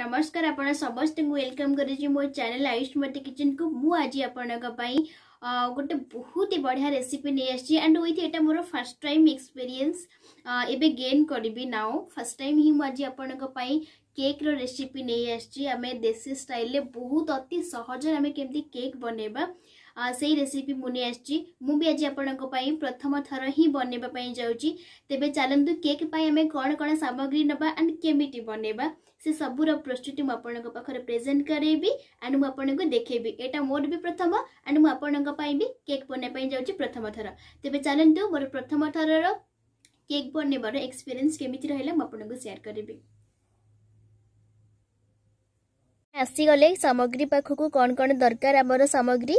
ନମସ୍କାର ଆପଣ ସମସ୍ତଙ୍କୁ ୱେଲକମ୍ କରୁଛି ମୋ ଚ୍ୟାନେଲ୍ ଆୟୁଷ୍ମତୀ କିଚେନ୍କୁ ମୁଁ ଆଜି ଆପଣଙ୍କ ପାଇଁ ଗୋଟେ ବହୁତ ହି ବଢ଼ିଆ ରେସିପି ନେଇ ଆସିଛି ଆଣ୍ଡ ୱିଥ୍ ଏଇଟା ମୋର ଫାର୍ଷ୍ଟ ଟାଇମ୍ ଏକ୍ସପିରିଏନ୍ସ ଏବେ ଗେନ୍ କରିବି ନାଓ ଫାର୍ଷ୍ଟ ଟାଇମ୍ ହିଁ ମୁଁ ଆଜି ଆପଣଙ୍କ ପାଇଁ କେକ୍ର ରେସିପି ନେଇ ଆସିଛି ଆମେ ଦେଶୀ ଷ୍ଟାଇଲ୍ରେ ବହୁତ ଅତି ସହଜରେ ଆମେ କେମିତି କେକ୍ ବନେଇବା से रेसीपी मुझे आज आप प्रथम थर ही बनवाई जाऊँगी तेज चलत केक आम कौन कौन सामग्री नवा एंड केमी बनवा से सबूर प्रस्तुति मुझे प्रेजेन्ट करी एंड मुझे देखेबी एटा मोर भी प्रथम एंड मुझे भी केक् बनवाई जा प्रथम थर तेज चलतु मोर प्रथम थर केक् बनबार एक्सपीरियंस केमी रहा मुझे सेयार करी ଆସିଗଲେ ସାମଗ୍ରୀ ପାଖକୁ କ'ଣ କ'ଣ ଦରକାର ଆମର ସାମଗ୍ରୀ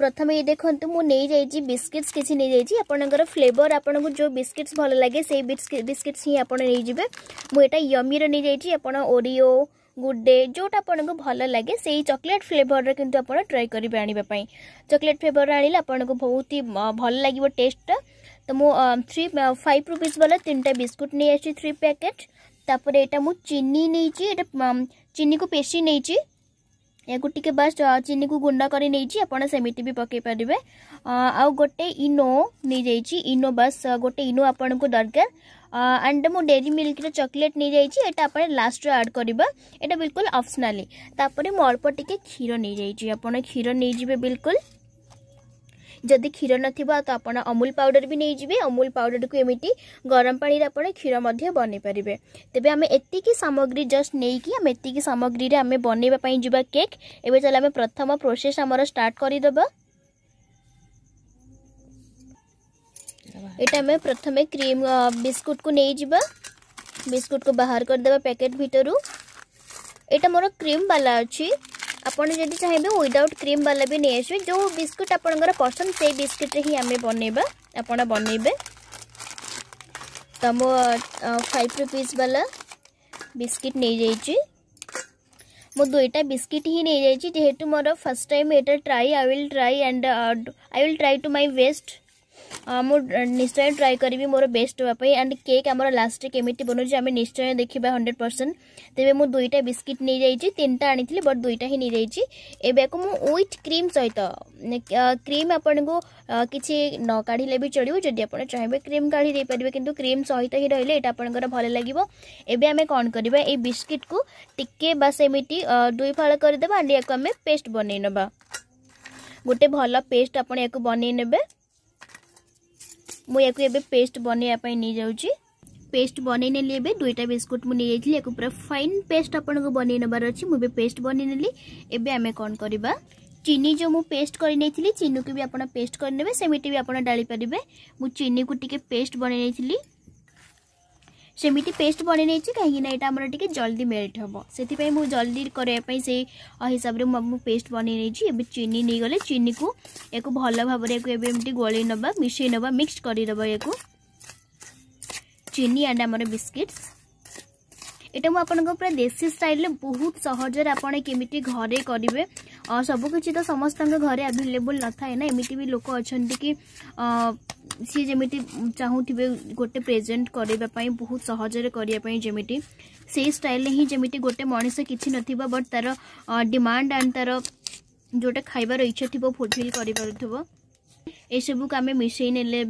ପ୍ରଥମେ ଏଇ ଦେଖନ୍ତୁ ମୁଁ ନେଇଯାଇଛି ବିସ୍କିଟ୍ସ କିଛି ନେଇଯାଇଛି ଆପଣଙ୍କର ଫ୍ଲେଭର ଆପଣଙ୍କୁ ଯେଉଁ ବିସ୍କିଟ୍ସ ଭଲ ଲାଗେ ସେଇ ବିସ୍କିଟ୍ସ ହିଁ ଆପଣ ନେଇଯିବେ ମୁଁ ଏଇଟା ୟମିର ନେଇଯାଇଛି ଆପଣ ଓରିଓ ଗୁଡ୍ ଡେ ଯେଉଁଟା ଆପଣଙ୍କୁ ଭଲ ଲାଗେ ସେଇ ଚକୋଲେଟ୍ ଫ୍ଲେଭରର କିନ୍ତୁ ଆପଣ ଟ୍ରାଏ କରିବେ ଆଣିବା ପାଇଁ ଚକୋଲେଟ୍ ଫ୍ଲେଭର ଆଣିଲେ ଆପଣଙ୍କୁ ବହୁତ ହି ଭଲ ଲାଗିବ ଟେଷ୍ଟଟା ତ ମୁଁ ଥ୍ରୀ ଫାଇଭ୍ ରୁପିଜ୍ ବାଲା ତିନିଟା ବିସ୍କୁଟ୍ ନେଇ ଆସିଛି ଥ୍ରୀ ପ୍ୟାକେଟ୍ तापर यहाँ मुझे चीनी नहीं चीनी को पेशी नहीं बस चीनी को गुंड करमी भी पकई पारे आ गए इनो नहीं जाइए इनो बस गोटे इनो आपन को दरकार एंड मुझे डेरी मिल्क चकोलेट नहीं जाइए यहाँ आप लास्ट आड करवा बिल्कुल अप्सनाली मुझ अल्प टी क्षीर नहीं जाइए आप क्षीर नहीं जी बिल्कुल ଯଦି କ୍ଷୀର ନଥିବ ତ ଆପଣ ଅମୁଲ ପାଉଡ଼ର ବି ନେଇଯିବେ ଅମୁଲ ପାଉଡ଼ରକୁ ଏମିତି ଗରମ ପାଣିରେ ଆପଣ କ୍ଷୀର ମଧ୍ୟ ବନେଇ ପାରିବେ ତେବେ ଆମେ ଏତିକି ସାମଗ୍ରୀ ଜଷ୍ଟ ନେଇକି ଆମେ ଏତିକି ସାମଗ୍ରୀରେ ଆମେ ବନେଇବା ପାଇଁ ଯିବା କେକ୍ ଏବେ ଚାଲ ଆମେ ପ୍ରଥମ ପ୍ରୋସେସ୍ ଆମର ଷ୍ଟାର୍ଟ କରିଦେବା ଏଇଟା ଆମେ ପ୍ରଥମେ କ୍ରିମ୍ ବିସ୍କୁଟ୍କୁ ନେଇଯିବା ବିସ୍କୁଟ୍କୁ ବାହାର କରିଦେବା ପ୍ୟାକେଟ୍ ଭିତରୁ ଏଇଟା ମୋର କ୍ରିମ୍ ବାଲା ଅଛି आपड़ चाहिए विदाउट क्रीम बाला भी नहीं आसवे जो बिस्कुट आपंकर पसंद से बिस्कुट ही आम बनवा आप बन तो मो फाइव रुपीज बाला बिस्कुट नहीं जा मो दुईटा बिस्किट ही नहीं जाइए मोर फर्स्ट टाइम ये try I will try and I will try to my best ମୁଁ ନିଶ୍ଚୟ ଟ୍ରାଏ କରିବି ମୋର ବେଷ୍ଟ ଦେବା ପାଇଁ ଆଣ୍ଡ କେକ୍ ଆମର ଲାଷ୍ଟରେ କେମିତି ବନୁଛି ଆମେ ନିଶ୍ଚୟ ଦେଖିବା ହଣ୍ଡ୍ରେଡ଼ ପରସେଣ୍ଟ ତେବେ ମୁଁ ଦୁଇଟା ବିସ୍କିଟ୍ ନେଇଯାଇଛି ତିନିଟା ଆଣିଥିଲି ବଟ୍ ଦୁଇଟା ହିଁ ନେଇଯାଇଛି ଏବେକୁ ମୁଁ ୱିଥ୍ କ୍ରିମ୍ ସହିତ କ୍ରିମ୍ ଆପଣଙ୍କୁ କିଛି ନ କାଢ଼ିଲେ ବି ଚଳିବ ଯଦି ଆପଣ ଚାହିଁବେ କ୍ରିମ୍ କାଢ଼ି ଦେଇପାରିବେ କିନ୍ତୁ କ୍ରିମ୍ ସହିତ ହିଁ ରହିଲେ ଏଇଟା ଆପଣଙ୍କର ଭଲ ଲାଗିବ ଏବେ ଆମେ କ'ଣ କରିବା ଏଇ ବିସ୍କିଟ୍କୁ ଟିକେ ବାସ୍ ଏମିତି ଦୁଇ ଫାଳ କରିଦେବା ଆଣ୍ଡ ୟାକୁ ଆମେ ପେଷ୍ଟ ବନେଇ ନେବା ଗୋଟେ ଭଲ ପେଷ୍ଟ ଆପଣ ୟାକୁ ବନେଇ ନେବେ ମୁଁ ୟାକୁ ଏବେ ପେଷ୍ଟ ବନେଇବା ପାଇଁ ନେଇଯାଉଛି পেস্ট বনাই নেলি এবে দুইটা বিস্কুট মু নিয়ে যাইছিলি একু পুরা ফাইন পেস্ট আপনাকে বনাই নেবার আছে মু বে পেস্ট বনাই নেলি এবে আমি কোন করিবা চিনি যে মু পেস্ট করে নেইছিলি চিনিকে বি আপনা পেস্ট করে নেবে সেমিটি বি আপনা ডালি পারিবে মু চিনিকু টিকে পেস্ট বনাই নেইছিলি ସେମିତି ପେଷ୍ଟ ବନେଇ ନେଇଛି କାହିଁକିନା ଏଇଟା ଆମର ଟିକେ ଜଲ୍ଦି ମେଲ୍ଟ ହେବ ସେଥିପାଇଁ ମୁଁ ଜଲ୍ଦି କରିବା ପାଇଁ ସେଇ ହିସାବରେ ମୁଁ ପେଷ୍ଟ ବନେଇ ନେଇଛି ଏବେ ଚିନି ନେଇଗଲେ ଚିନିକୁ ୟାକୁ ଭଲ ଭାବରେ ୟାକୁ ଏବେ ଏମିତି ଗୋଳେଇ ନେବା ମିଶାଇ ନେବା ମିକ୍ସ କରିଦେବା ୟାକୁ ଚିନି ଆଣ୍ଡ ଆମର ବିସ୍କିଟ୍ସ এটা মু আপনার পুরা দেশি স্টাইলে বহুত সহজরে আপনার কেমিটি ঘরে করবে সবু কিছু তো সমস্ত ঘরে আভেলেবল নথায় না এমিটি বি লোক অনেক কি সি যেমিটি চাহুবে গোটে প্রেজেন্ট করাইবা পাই বহুত সহজরে করিয়া পাই যেমিটি সেই স্টাইলে হি যেমিটি গোটে মানুষ কিছু নথিবা বট তার ডিমান্ড এন্ড তার যেটা খাইবার ইচ্ছা থিব ফুলফিল করিপারুথিব ଏସବୁକୁ ଆମେ ମିଶାଇ ନେଲେ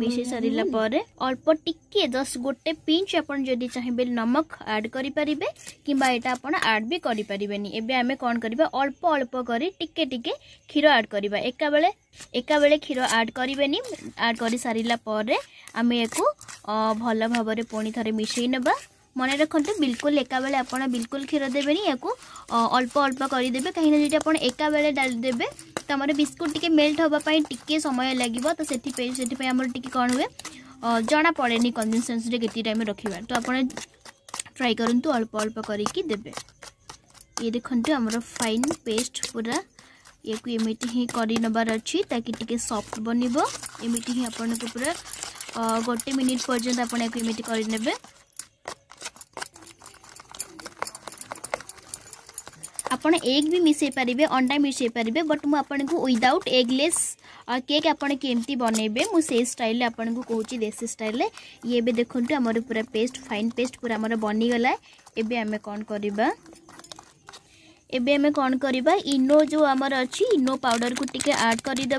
ମିଶାଇ ସାରିଲା ପରେ ଅଳ୍ପ ଟିକେ ଜଷ୍ଟ ଗୋଟେ ପିଞ୍ଚ ଆପଣ ଯଦି ଚାହିଁବେ ନମକ ଆଡ଼୍ କରିପାରିବେ କିମ୍ବା ଏଇଟା ଆପଣ ଆଡ଼୍ ବି କରିପାରିବେନି ଏବେ ଆମେ କ'ଣ କରିବା ଅଳ୍ପ ଅଳ୍ପ କରି ଟିକେ ଟିକେ କ୍ଷୀର ଆଡ଼୍ କରିବା ଏକାବେଳେ ଏକାବେଳେ କ୍ଷୀର ଆଡ଼୍ କରିବେନି ଆଡ଼୍ କରିସାରିଲା ପରେ ଆମେ ୟାକୁ ଭଲ ଭାବରେ ପୁଣି ଥରେ ମିଶାଇ ନେବା ମନେ ରଖନ୍ତୁ ବିଲକୁଲ ଏକାବେଳେ ଆପଣ ବିଲକୁଲ କ୍ଷୀର ଦେବେନି ୟାକୁ ଅଳ୍ପ ଅଳ୍ପ କରିଦେବେ କାହିଁକିନା ଯଦି ଆପଣ ଏକାବେଳେ ଦେବେ ତମର ବିସ୍କୁଟ୍ ଟିକେ ମେଲ୍ଟ ହେବା ପାଇଁ ଟିକେ ସମୟ ଲାଗିବ ତ ସେଥିପାଇଁ ସେଥିପାଇଁ ଆମର ଟିକେ କ'ଣ ହୁଏ ଜଣା ପଡ଼େନି କନ୍ସିଷ୍ଟେନ୍ସିରେ କେତେ ଟାଇମ୍ ରଖିବା ତ ଆପଣ ଟ୍ରାଏ କରନ୍ତୁ ଅଳ୍ପ ଅଳ୍ପ କରିକି ଦେବେ ଇଏ ଦେଖନ୍ତୁ ଆମର ଫାଇନ୍ ପେଷ୍ଟ ପୁରା ଇଏକୁ ଏମିତି ହିଁ କରିନେବାର ଅଛି ତାକି ଟିକେ ସଫ୍ଟ ବନିବ ଏମିତି ହିଁ ଆପଣଙ୍କୁ ପୁରା ଗୋଟେ ମିନିଟ୍ ପର୍ଯ୍ୟନ୍ତ ଆପଣ ୟାକୁ ଏମିତି କରିନେବେ आप एग भी मिसे पारे अंडा मिसे पारे बट मुझे ओदाउट एगलेस केक् आपति बनइबे मुझे स्टाइल आपको कहूँ देसी स्टाइल ये भी देखते आम पूरा पेस्ट फाइन पेस्ट पूरा आम बनीगला एवं आम कौन कर एबे हमें कौन करवा इनो जो आमर अच्छी इनो पाउडर को टिके ऐड करदे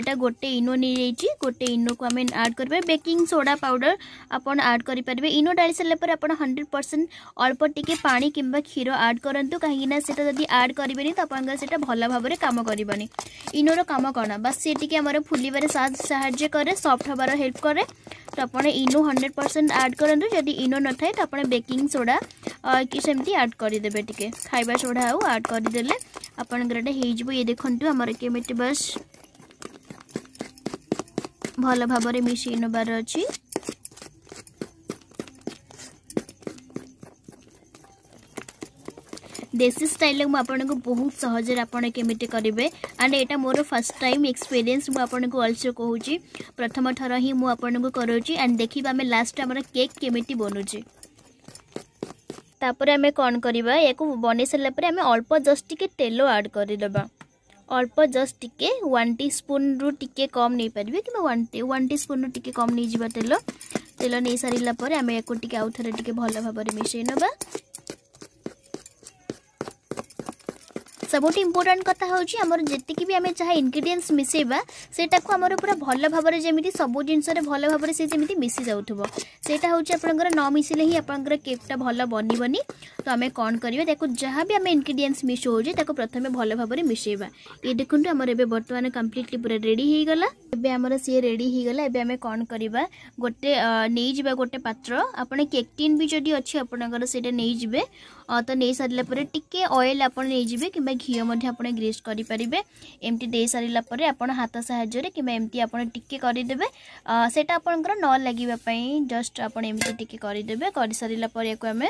এটা গোটে ইনো নিয়েছি গোটে ইনোকু আমি আড করে বেকিং সোডা পাউডর আপনার আড করে পারবে ইনো ডালি সারা পরে আপনার হন্ড্রেড পরসেন্ট অল্প টিকি পা কিংবা ক্ষীর আড করতু কিনা সেটা যদি আড করবে তো আপনার সেটা ভাল ভাবে কাম করবনি ইনোর কাম কোণ বা সি টিকি আমার ফুলবার সাহায্য করে সফট হবার হেল্প করে তো আপনার ইনো হন্ড্রেড পরসেন্ট আড করতু যদি ইনো নথায় তো আপনার বেকিং সোডা কি সেমতি আড করিদেবে টিকি খাইবা সোডা আও আড করিদেলে আপনার এটা হয়ে যাব ইয়ে দেখুন আমার কেমিটি বাস ভাল ভাবে মেশিন বাৰ ৰচি দেছ ইষ্টাইল ম আপোনাক বহুত সহজৰ আপোনকে কিমিটি কৰিবে এণ্ড এটা মোৰ ফৰ্স্ট টাইম এক্সপিৰিয়েন্স ম আপোনাক অলছো কওহি প্ৰথম ঠাইৰহি ম আপোনাক কৰোচি এণ্ড দেখিবা আমি লাষ্ট টাইমৰ কেক কিমিটি বনোচি তাৰ পাৰ আমি কোন কৰিবো ইয়াক বনি সালৰ পাৰ আমি অল্প জষ্টিকে তেলো এড কৰি লবা ଅଳ୍ପ ଜଷ୍ଟ ଟିକେ ୱାନ୍ ଟି ସ୍ପୁନ୍ରୁ ଟିକେ କମ୍ ନେଇପାରିବେ କିମ୍ବା ୱାନ୍ ୱାନ୍ ଟି ସ୍ପୁନ୍ରୁ ଟିକେ କମ୍ ନେଇଯିବା ତେଲ ତେଲ ନେଇସାରିଲା ପରେ ଆମେ ୟାକୁ ଟିକେ ଆଉ ଥରେ ଟିକେ ଭଲ ଭାବରେ ମିଶାଇ ନେବା ସବୁଠୁ ଇମ୍ପୋର୍ଟାଣ୍ଟ କଥା ହେଉଛି ଆମର ଯେତିକି ବି ଆମେ ଯାହା ଇନଗ୍ରିଡ଼ିଏଣ୍ଟସ୍ ମିଶାଇବା ସେଇଟାକୁ ଆମର ପୁରା ଭଲ ଭାବରେ ଯେମିତି ସବୁ ଜିନିଷରେ ଭଲ ଭାବରେ ସେ ଯେମିତି ମିଶି ଯାଉଥିବ ସେଇଟା ହେଉଛି ଆପଣଙ୍କର ନ ମିଶିଲେ ହିଁ ଆପଣଙ୍କର କେକ୍ଟା ଭଲ ବନିବନି ତ ଆମେ କ'ଣ କରିବା ତାକୁ ଯାହା ବି ଆମେ ଇନଗ୍ରିଡ଼ିଏଣ୍ଟସ୍ ମିଶାଉଛେ ତାକୁ ପ୍ରଥମେ ଭଲ ଭାବରେ ମିଶାଇବା ଇଏ ଦେଖନ୍ତୁ ଆମର ଏବେ ବର୍ତ୍ତମାନ କମ୍ପ୍ଲିଟଲି ପୁରା ରେଡ଼ି ହେଇଗଲା ଏବେ ଆମର ସିଏ ରେଡ଼ି ହେଇଗଲା ଏବେ ଆମେ କ'ଣ କରିବା ଗୋଟେ ନେଇଯିବା ଗୋଟେ ପାତ୍ର ଆପଣ କେକ୍ ଟିନ୍ ବି ଯଦି ଅଛି ଆପଣଙ୍କର ସେଇଟା ନେଇଯିବେ तो नहीं सारापुर टी अएल आपजे कि घी आप ग्रेस करेंगे एमती दे सारापर आप हाथ साहय टे करदे से न लगवाई जस्ट आपके करदे कर सारापर या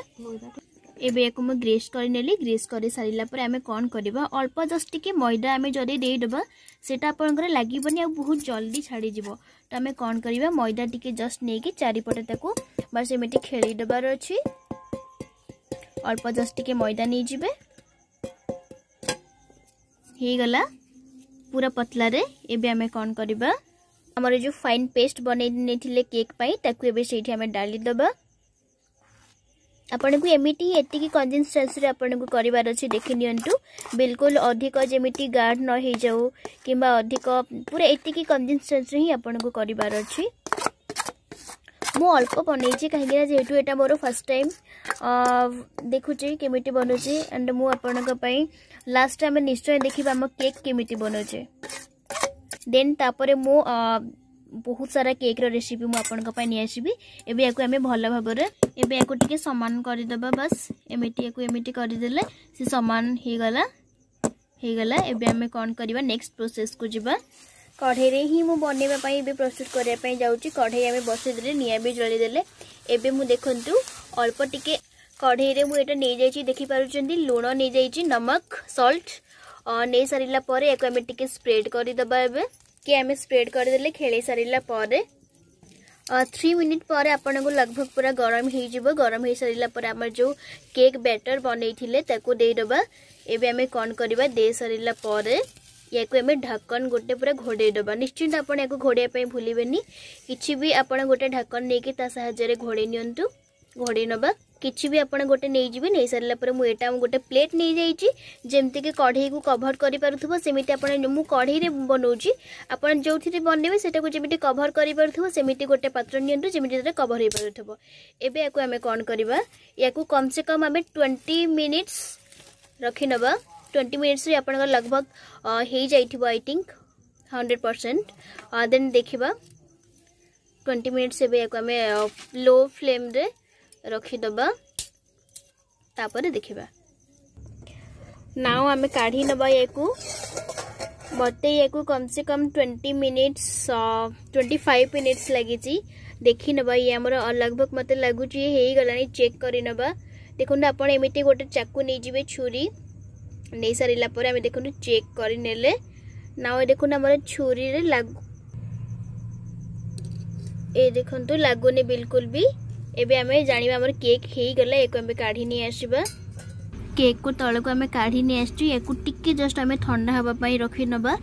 एबे एक मुझे ग्रेस करे ग्रेस कर सारापर आम कौन करवा अल्प जस्ट टे मैदा आम जदि देदेबा से आपंकर लगभग बहुत जल्दी छाड़ब तो आम कौन करवा मैदा टी जस्ट नहीं कि चारिपटे बस एमती खेली देवार अच्छी অল্প জস্ট টিকে ময়দা নিয়ে যাবে ହେଇଗଲା ପୁରା ପତଲାରେ ଏବେ ଆମେ କ'ଣ କରିବା ଆମର ଯେଉଁ ଫାଇନ୍ ପେଷ୍ଟ ବନେଇ ନେଇଥିଲେ କେକ୍ ପାଇଁ ତାକୁ ଏବେ ସେଇଠି ଆମେ ଡାଲିଦେବା ଆପଣଙ୍କୁ ଏମିତି ଏତିକି କନ୍ସିଷ୍ଟେନ୍ସିରେ ଆପଣଙ୍କୁ କରିବାର ଅଛି ଦେଖି ନିଅନ୍ତୁ ବିଲକୁଲ ଅଧିକ ଯେମିତି ଗାଢ଼ ନ ହେଇଯାଉ କିମ୍ବା ଅଧିକ ପୁରା ଏତିକି କନ୍ସିଷ୍ଟେନ୍ସି ହିଁ ଆପଣଙ୍କୁ କରିବାର ଅଛି ମୁଁ ଅଳ୍ପ ବନେଇଛି କାହିଁକିନା ଯେହେତୁ ଏଇଟା ମୋର ଫାର୍ଷ୍ଟ ଟାଇମ୍ ଦେଖୁଛି କେମିତି ବନୁଛି ଆଣ୍ଡ ମୁଁ ଆପଣଙ୍କ ପାଇଁ ଲାଷ୍ଟ ଆମେ ନିଶ୍ଚୟ ଦେଖିବା ଆମ କେକ୍ କେମିତି ବନୁଛେ ଦେନ୍ ତାପରେ ମୁଁ ବହୁତ ସାରା କେକ୍ର ରେସିପି ମୁଁ ଆପଣଙ୍କ ପାଇଁ ନେଇଆସିବି ଏବେ ୟାକୁ ଆମେ ଭଲ ଭାବରେ ଏବେ ୟାକୁ ଟିକେ ସମାନ କରିଦେବା ବାସ୍ ଏମିତି ୟାକୁ ଏମିତି କରିଦେଲେ ସେ ସମାନ ହେଇଗଲା ହେଇଗଲା ଏବେ ଆମେ କ'ଣ କରିବା ନେକ୍ସଟ ପ୍ରୋସେସ୍କୁ ଯିବା କଢ଼େଇରେ ହିଁ ମୁଁ ବନେଇବା ପାଇଁ ଏବେ ପ୍ରସ୍ତୁତ କରିବା ପାଇଁ ଯାଉଛି କଢ଼େଇ ଆମେ ବସେଇଦେଲେ ନିଆଁ ବି ଜଳିଦେଲେ ଏବେ ମୁଁ ଦେଖନ୍ତୁ ଅଳ୍ପ ଟିକେ କଢ଼େଇରେ ମୁଁ ଏଇଟା ନେଇଯାଇଛି ଦେଖିପାରୁଛନ୍ତି ଲୁଣ ନେଇଯାଇଛି ନମକ ସଲ୍ଟ ନେଇ ସାରିଲା ପରେ ୟାକୁ ଆମେ ଟିକେ ସ୍ପ୍ରେଡ୍ କରିଦେବା ଏବେ କି ଆମେ ସ୍ପ୍ରେଡ୍ କରିଦେଲେ ଖେଳେଇ ସାରିଲା ପରେ थ्री मिनिट पर आपण को लगभग पूरा गरम हो गरम हो सारापर आम जो केक बैटर बनई थे देदेबा एवं आम कौन करवा दे सर ইয়াকু আমি ঢাকন গোটে পুরা ঘোড়াই দেবা নিশ্চিন্ত আপনার ইয়াকু ঘোড়াইয়া ভুলবেনি কিছু বি আপনার গোটে ঢাকন নিয়ে তা সাহায্যে ঘোড়াই নিয়ন্তু ঘোড়াই নেবা কিছু বি আপনার গোটে নিয়ে নিয়ে সারা পরে মু এটা গোটে প্লেট নিয়ে যাইছি যেমিতিকি কড়াইকু কভর করে পুথব সেমিটি আপনার মু কড়াইরে বনাউছি আপনার যেউথিরে বনাইবে সেটাকে যেমিটি কভর করে পুথব সেমিটি গোটে পাত্র নিয়ন্তু যেমিটি তাতে কভর হয়ে পুথব এবে ইয়াকু আমি কোণ করিবা ইয়াকু কমসে কম আমি 20 মিনিটস রখি নেবা ट्वेंटी मिनिट्स लगभग हो जाइए I think hundred percent then देखा ट्वेंटी मिनिट्स एम लो फ्लेम रे देखा नाउ आम काढ़ी नवा या मत या कम से कम twenty minutes twenty five minutes लगी देखने নেবা ইয়ে আমার লগভগ মতো লাগুচি হয়ে গলানি চেক করে নেবা দেখুন আপনার এমনি ନେଇ ସାରିଲା ପରେ ଆମେ ଦେଖନ୍ତୁ ଚେକ୍ କରିନେଲେ ନାଉ ଦେଖନ୍ତୁ ଆମର ଛୁରୀରେ ଲାଗୁ ଏ ଦେଖନ୍ତୁ ଲାଗୁନି ବିଲକୁଲ ବି ଏବେ ଆମେ ଜାଣିବା ଆମର କେକ୍ ହେଇଗଲା ୟାକୁ ଆମେ କାଢ଼ି ନେଇ ଆସିବା କେକ୍କୁ ତଳକୁ ଆମେ କାଢ଼ି ନେଇ ଆସିଛୁ ୟାକୁ ଟିକେ ଜଷ୍ଟ ଆମେ ଥଣ୍ଡା ହେବା ପାଇଁ ରଖିନେବା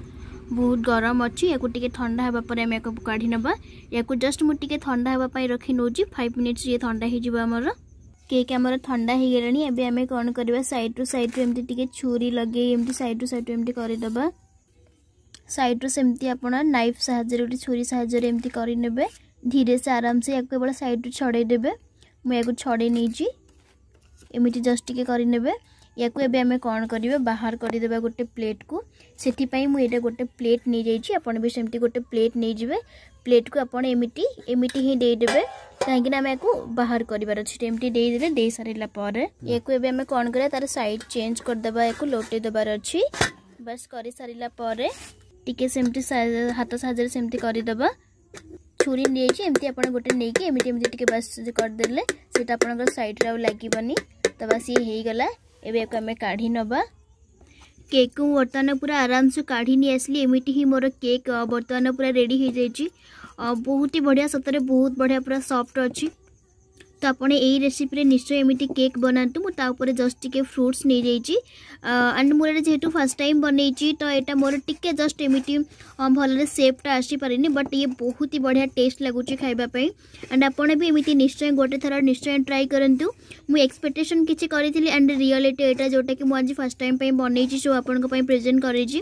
ବହୁତ ଗରମ ଅଛି ୟାକୁ ଟିକେ ଥଣ୍ଡା ହେବା ପରେ ଆମେ ୟାକୁ କାଢ଼ି ନେବା ୟାକୁ ଜଷ୍ଟ ମୁଁ ଟିକେ ଥଣ୍ଡା ହେବା ପାଇଁ ରଖି ନେଉଛି ଫାଇଭ୍ ମିନିଟ୍ସ ଇଏ ଥଣ୍ଡା ହେଇଯିବ ଆମର কেক আমার থা হয়ে গেল এবে আমি কম করা সাইড রু সাইড রু এমতি টিকি ছুরি লগাই এমতি সাইড রু সাইড রু এমতি করেদেবা সাইড রু সেমতি আপনার নাইফ সাহায্যে গোটে ছুরি সাহায্যে এমতি করে নেবে ধীরে সে আরামসে ইয়াকে এবার সাইড রু ছড়াই দেবে মু ইয়াকে ছড়াই নিয়েছি এমতি জস্ট টিকি করে নেবে ইয়াকু এবে আমি কোণ করিবা বাহার করিদেবা গোটে প্লেট কু সেথিপাই মু এটা গোটে প্লেট নিয়ে যাইছি আপন বি সেমতি গোটে প্লেট নিয়ে যাবে প্লেট কু আপন এমিটি এমিটি হি দেই দেবে কাইকি না আমি ইয়াকু বাহার করিবার আছে এমটি দেই দেলে দেই সারিলা পরে ইয়াকু এবে আমি কোণ করিবা তার সাইড চেঞ্জ করিদেবা ইয়াকু লোটে দেবার আছে বাস করি সারিলা পরে টিকে সেমতি হাত সাহায্যে সেমতি করিদেবা ছুরি নিয়েছি এমতি আপনার গোটে নেইকি এমতি এমতি টিকে বাস করিদেলে সেটা আপনার সাইডরে আর লাগবনি তো বাস ইয়ে হয়ে গলা एवे काढ़ी नवा केक् को बर्तमान पूरा आराम से काढ़ी आसली एमती ही मोर केक बर्तमान पूरा रेडी हो जाए बहुत ही बढ़िया सतरे बहुत बढ़िया पूरा सफ्ट अच्छी তো আপনার এই রেসিপি নিশ্চয় এমিটি কেক বনাতু মু তা উপরে জস্ট টিকে ফ্রুটস নিয়ে যাইছি আন্ড মু এটা যেহেতু ফার্স্ট টাইম বনাইছি তো এটা মোর টিকে জস্ট এমিটি ভালরে সেপটা আসিপারিনি বট ইয়ে বহুত হি বঢ়িয়া টেস্ট লাগুচি খাইবা পাই আন্ড আপনার বি এমিটি নিশ্চয় গোটে থর নিশ্চয় ট্রাই করতু মু এক্সপেকটেসন কিছু করেছিলি আন্ড রিয়ালিটি এটা যেটা কি মু আজ ফার্স্ট টাইম বনাইছি সো আপনার প্রেজেন্ট করেছি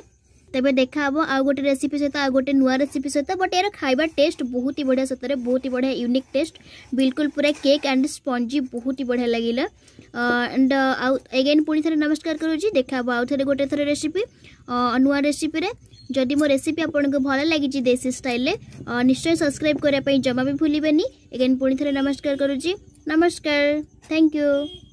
तेज देखा हम आउ गोटे रेसीपी सहित आउ गोटे नुआ रेसीपी सहित बट यार खावा टेस्ट बहुत ही बढ़िया सतरे बहुत ही बढ़िया यूनिक टेस्ट बिल्कुल पूरा केक एंड स्पंजी बहुत ही बढ़िया लगे एंड आउ एगेन पुणी थे नमस्कार करूँ देखा हम आउ थे गोटे थर रेसीपी नुआ रेसीपी जदि मो रेसीपी आपन भल लगी देसी स्टाइल निश्चय सब्सक्राइब करने जमा भी भूलेंगे एगेन पुणी थे नमस्कार करुच्ची नमस्कार थैंक यू